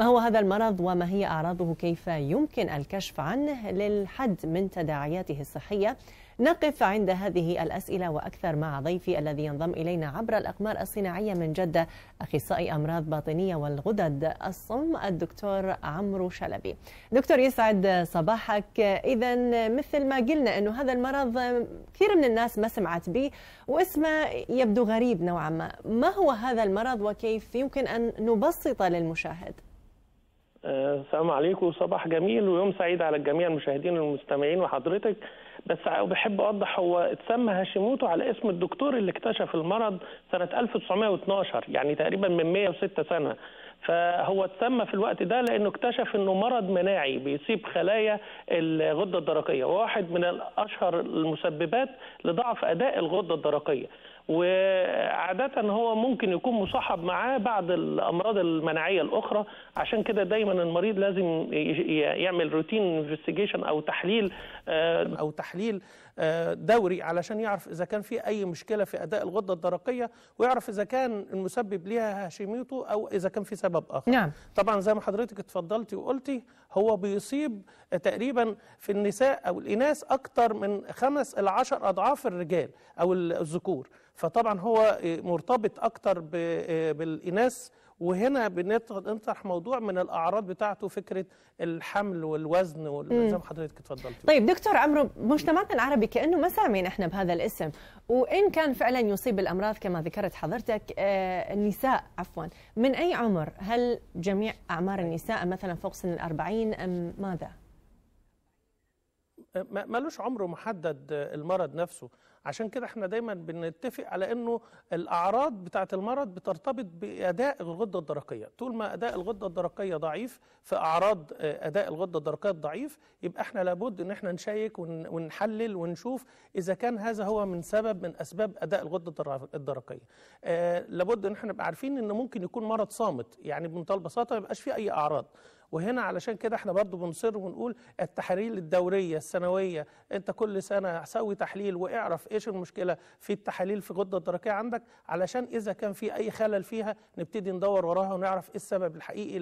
ما هو هذا المرض وما هي أعراضه كيف يمكن الكشف عنه للحد من تداعياته الصحية نقف عند هذه الأسئلة وأكثر مع ضيفي الذي ينضم إلينا عبر الأقمار الصناعية من جدة أخصائي أمراض باطنية والغدد الصم الدكتور عمرو شلبي دكتور يسعد صباحك إذا مثل ما قلنا أنه هذا المرض كثير من الناس ما سمعت به واسمه يبدو غريب نوعا ما ما هو هذا المرض وكيف يمكن أن نبسط للمشاهد آه، السلام عليكم وصباح جميل ويوم سعيد على الجميع المشاهدين والمستمعين وحضرتك بس بحب اوضح هو اتسمى هاشيموتو على اسم الدكتور اللي اكتشف المرض سنه 1912 يعني تقريبا من 106 سنه فهو اتسمى في الوقت ده لانه اكتشف انه مرض مناعي بيصيب خلايا الغده الدرقيه وواحد من اشهر المسببات لضعف اداء الغده الدرقيه وعادة هو ممكن يكون مصاحب معاه بعض الأمراض المناعية الأخرى عشان كده دايما المريض لازم يعمل روتين انفستيجيشن أو تحليل آه، أو تحليل آه، دوري علشان يعرف إذا كان في أي مشكلة في أداء الغدة الدرقية ويعرف إذا كان المسبب ليها هشيميته أو إذا كان في سبب آخر نعم. طبعا زي ما حضرتك اتفضلتي وقلتي هو بيصيب آه، تقريبا في النساء أو الإناث أكتر من خمس إلى عشر أضعاف الرجال أو الذكور فطبعا هو مرتبط اكتر بالاناث وهنا بنطرح موضوع من الاعراض بتاعته فكره الحمل والوزن زي ما حضرتك اتفضلتي طيب دكتور عمرو مجتمعنا العربي كانه ما سامعين احنا بهذا الاسم وان كان فعلا يصيب الامراض كما ذكرت حضرتك آه، النساء عفوا من اي عمر هل جميع اعمار النساء مثلا فوق سن ال 40 ام ماذا مالوش عمر محدد المرض نفسه عشان كده احنا دايما بنتفق على انه الاعراض بتاعه المرض بترتبط باداء الغده الدرقيه طول ما اداء الغده الدرقيه ضعيف في اعراض آه، اداء الغده الدرقيه الضعيف يبقى احنا لابد ان احنا نشيك ونحلل ونشوف اذا كان هذا هو من سبب من اسباب اداء الغده الدرقيه آه، لابد ان احنا نبقى عارفين ان ممكن يكون مرض صامت يعني بمنتهى البساطه ما يبقاش فيه اي اعراض وهنا علشان كده احنا برضو بنصر ونقول التحاليل الدورية السنوية انت كل سنة سوي تحليل واعرف ايش المشكلة في التحاليل في الغدة الدرقية عندك علشان اذا كان في اي خلل فيها نبتدي ندور وراها ونعرف ايه السبب الحقيقي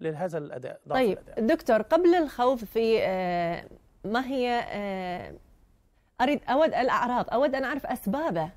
لهذا الاداء طيب الأداء. دكتور قبل الخوف في آه، ما هي آه، أريد أود الأعراض أود أن أعرف أسبابه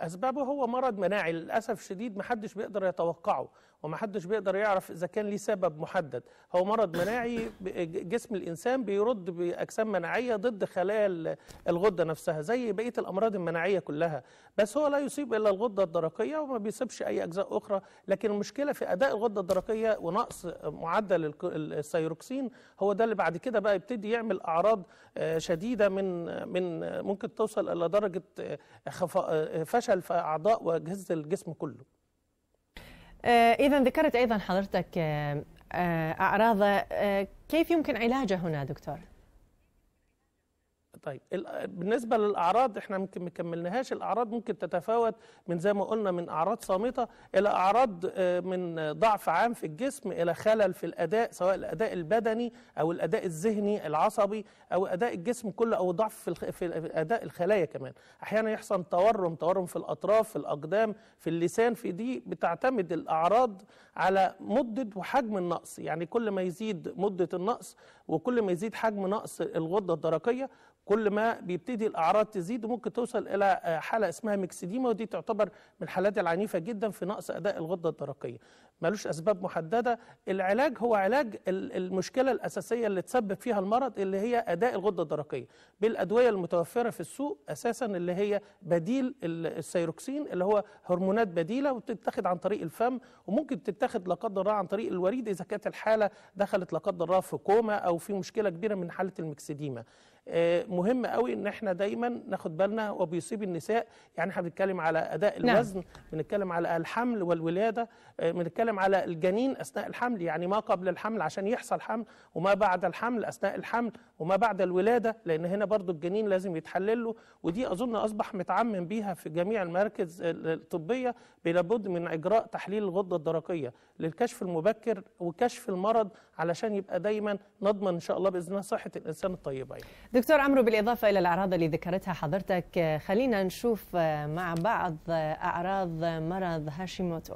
أسبابه هو مرض مناعي للأسف الشديد محدش بيقدر يتوقعه ومحدش بيقدر يعرف إذا كان ليه سبب محدد هو مرض مناعي جسم الإنسان بيرد بأجسام مناعية ضد خلايا الغدة نفسها زي بقية الأمراض المناعية كلها بس هو لا يصيب إلا الغدة الدرقية وما بيصيبش أي أجزاء أخرى لكن المشكلة في أداء الغدة الدرقية ونقص معدل السيروكسين هو ده اللي بعد كده بقى يبتدي يعمل أعراض آه، شديدة من من ممكن توصل إلى درجة آه، آه، فشل فشل في اعضاء واجهزه الجسم كله آه، اذا ذكرت ايضا حضرتك آه، آه، اعراض كيف يمكن علاجه هنا دكتور طيب بالنسبة للأعراض احنا ممكن مكملناهاش الأعراض ممكن تتفاوت من زي ما قلنا من أعراض صامتة إلى أعراض آه، من ضعف عام في الجسم إلى خلل في الأداء سواء الأداء البدني أو الأداء الذهني العصبي أو أداء الجسم كله أو ضعف في, في أداء الخلايا كمان أحيانا يحصل تورم تورم في الأطراف في الأقدام في اللسان في دي بتعتمد الأعراض على مدة وحجم النقص يعني كل ما يزيد مدة النقص وكل ما يزيد حجم نقص الغدة الدرقية كل ما بيبتدي الاعراض تزيد وممكن توصل الى آه، حاله اسمها ميكسيديما ودي تعتبر من الحالات العنيفه جدا في نقص اداء الغده الدرقيه ملوش اسباب محدده العلاج هو علاج المشكله الاساسيه اللي تسبب فيها المرض اللي هي اداء الغده الدرقيه بالادويه المتوفره في السوق اساسا اللي هي بديل السيروكسين اللي هو هرمونات بديله وبتتاخد عن طريق الفم وممكن تتاخد لا قدر الله عن طريق الوريد اذا كانت الحاله دخلت لا قدر الله في كوما او في مشكله كبيره من حاله الميكسيديما آه، مهم قوي ان احنا دايما ناخد بالنا وبيصيب النساء يعني احنا بنتكلم على اداء نعم. الوزن بنتكلم نعم. على الحمل والولاده آه، بنتكلم على الجنين اثناء الحمل يعني ما قبل الحمل عشان يحصل حمل وما بعد الحمل اثناء الحمل وما بعد الولاده لان هنا برضو الجنين لازم يتحلل له ودي اظن اصبح متعمم بيها في جميع المراكز الطبيه لابد من اجراء تحليل الغده الدرقيه للكشف المبكر وكشف المرض علشان يبقى دايما نضمن ان شاء الله باذن الله صحه الانسان الطيبه يعني. دكتور عمرو بالإضافة إلى الأعراض اللي ذكرتها حضرتك خلينا نشوف مع بعض أعراض مرض هاشيموتو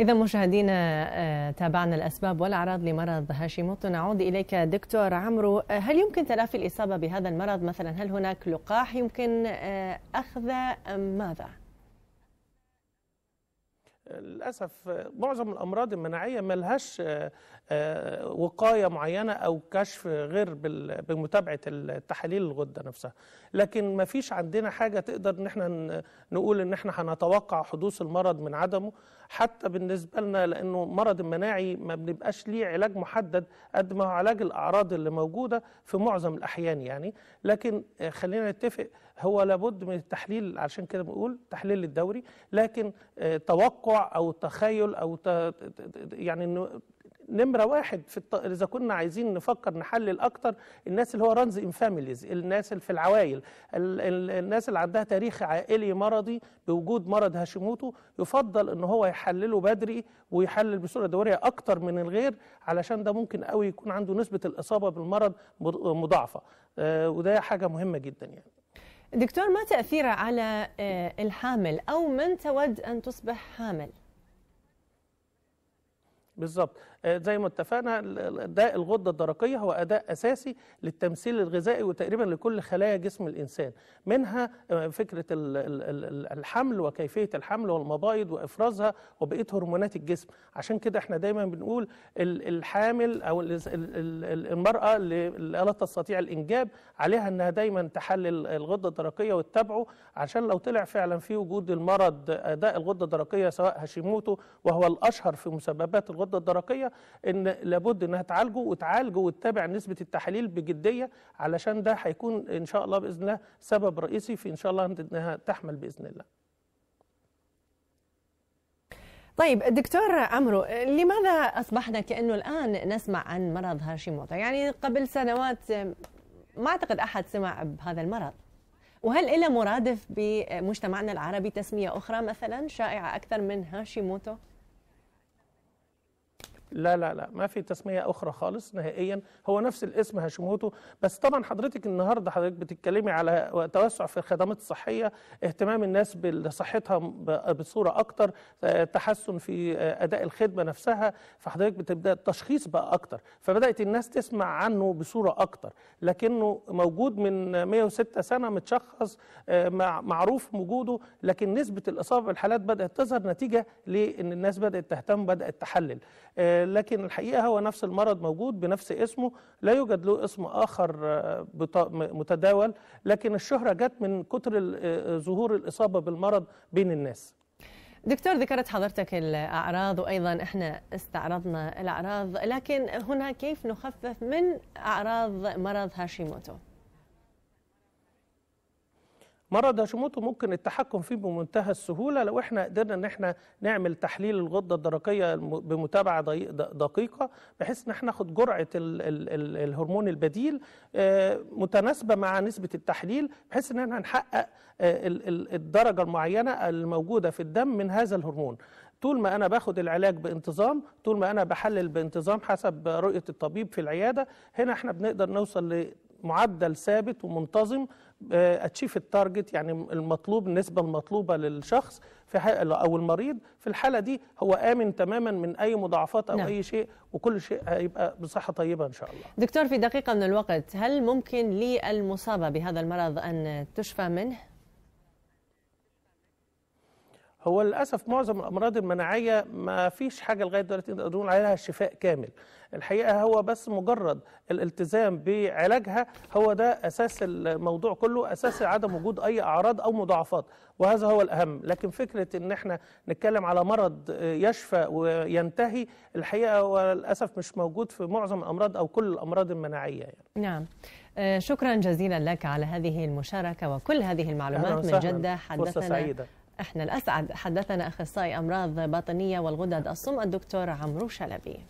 إذا مشاهدينا آه، تابعنا الأسباب والأعراض لمرض هاشيموتو نعود إليك دكتور عمرو آه، هل يمكن تلافي الإصابة بهذا المرض مثلا هل هناك لقاح يمكن آه، أخذه أم ماذا؟ للاسف معظم الامراض المناعيه ملهاش وقايه معينه او كشف غير بمتابعه التحاليل الغده نفسها لكن ما فيش عندنا حاجة تقدر ان احنا نقول ان احنا هنتوقع حدوث المرض من عدمه حتى بالنسبة لنا لانه مرض المناعي ما بنبقاش ليه علاج محدد قد ما هو علاج الاعراض اللي موجودة في معظم الاحيان يعني لكن آه، خلينا نتفق هو لابد من التحليل عشان كده بنقول تحليل الدوري لكن آه، توقع او تخيل او يعني نمره واحد في الط... اذا كنا عايزين نفكر نحلل اكتر الناس اللي هو رانز ان فاميليز الناس اللي في العوائل ال... ال... الناس اللي عندها تاريخ عائلي مرضي بوجود مرض هاشيموتو يفضل ان هو يحلله بدري ويحلل بصوره دوريه اكتر من الغير علشان ده ممكن قوي يكون عنده نسبه الاصابه بالمرض مضاعفه آه وده حاجه مهمه جدا يعني دكتور ما تأثيره على آه، الحامل أو من تود أن تصبح حامل؟ بالظبط آه، زي ما اتفقنا اداء الغده الدرقيه هو اداء اساسي للتمثيل الغذائي وتقريبا لكل خلايا جسم الانسان منها آه، فكره الحمل وكيفيه الحمل والمبايض وافرازها وبقيه هرمونات الجسم عشان كده احنا دايما بنقول الحامل او المراه اللي لا تستطيع الانجاب عليها انها دايما تحلل الغده الدرقيه وتتابعه عشان لو طلع فعلا في وجود المرض اداء الغده الدرقيه سواء هاشيموتو وهو الاشهر في مسببات الغده الدرقيه الصحيه ان لابد انها تعالجه وتعالجه وتتابع نسبه التحاليل بجديه علشان ده هيكون ان شاء الله باذن الله سبب رئيسي في ان شاء الله انها تحمل باذن الله طيب دكتور عمرو لماذا أصبحنا كأنه الآن نسمع عن مرض هاشيموتو يعني قبل سنوات ما أعتقد أحد سمع بهذا المرض وهل له مرادف بمجتمعنا العربي تسمية أخرى مثلا شائعة أكثر من هاشيموتو؟ لا لا لا ما في تسمية أخرى خالص نهائيا هو نفس الاسم هاشيموتو بس طبعا حضرتك النهاردة حضرتك بتتكلمي على توسع في الخدمات الصحية اهتمام الناس بصحتها بصورة أكتر تحسن في أداء الخدمة نفسها فحضرتك بتبدأ التشخيص بقى أكتر فبدأت الناس تسمع عنه بصورة أكتر لكنه موجود من 106 سنة متشخص معروف وجوده لكن نسبة الإصابة بالحالات بدأت تظهر نتيجة لأن الناس بدأت تهتم بدأت تحلل لكن الحقيقة هو نفس المرض موجود بنفس اسمه لا يوجد له اسم آخر آه، متداول لكن الشهرة جت من كتر آه، آه، ظهور الإصابة بالمرض بين الناس دكتور ذكرت حضرتك الأعراض وأيضا إحنا استعرضنا الأعراض لكن هنا كيف نخفف من أعراض مرض هاشيموتو؟ مرض هاشيموتو ممكن التحكم فيه بمنتهى السهوله لو احنا قدرنا ان احنا نعمل تحليل الغده الدرقيه بمتابعه دقيقه بحيث ان احنا ناخد جرعه الـ الـ الـ الهرمون البديل آه، متناسبه مع نسبه التحليل بحيث ان احنا نحقق آه، الدرجه المعينه الموجوده في الدم من هذا الهرمون طول ما انا باخد العلاج بانتظام طول ما انا بحلل بانتظام حسب رؤيه الطبيب في العياده هنا احنا بنقدر نوصل معدل ثابت ومنتظم اتشيف آه، التارجت يعني المطلوب النسبه المطلوبه للشخص في او المريض في الحاله دي هو امن تماما من اي مضاعفات او نعم. اي شيء وكل شيء هيبقى بصحه طيبه ان شاء الله. دكتور في دقيقه من الوقت هل ممكن للمصابه بهذا المرض ان تشفى منه؟ هو للاسف معظم الامراض المناعيه ما فيش حاجه لغايه دلوقتي نقدر نقول عليها شفاء كامل الحقيقه هو بس مجرد الالتزام بعلاجها هو ده اساس الموضوع كله اساس عدم وجود اي اعراض او مضاعفات وهذا هو الاهم لكن فكره ان احنا نتكلم على مرض يشفى وينتهي الحقيقه هو للاسف مش موجود في معظم الامراض او كل الامراض المناعيه يعني. نعم آه، شكرا جزيلا لك على هذه المشاركه وكل هذه المعلومات من جده حدثنا سعيدة. أحنا الأسعد حدثنا أخصائي أمراض باطنية والغدد الصم الدكتور عمرو شلبي